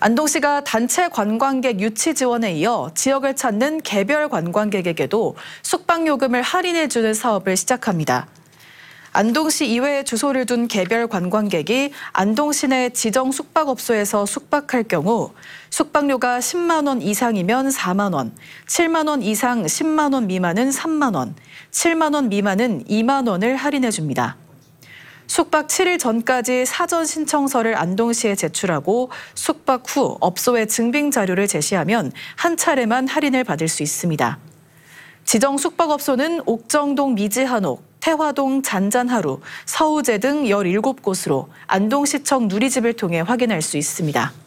안동시가 단체 관광객 유치 지원에 이어 지역을 찾는 개별 관광객에게도 숙박요금을 할인해주는 사업을 시작합니다. 안동시 이외에 주소를 둔 개별 관광객이 안동시 내 지정 숙박업소에서 숙박할 경우 숙박료가 10만 원 이상이면 4만 원, 7만 원 이상 10만 원 미만은 3만 원, 7만 원 미만은 2만 원을 할인해 줍니다. 숙박 7일 전까지 사전 신청서를 안동시에 제출하고 숙박 후 업소에 증빙 자료를 제시하면 한 차례만 할인을 받을 수 있습니다. 지정 숙박업소는 옥정동 미지한옥, 태화동 잔잔하루, 서우제 등 17곳으로 안동시청 누리집을 통해 확인할 수 있습니다.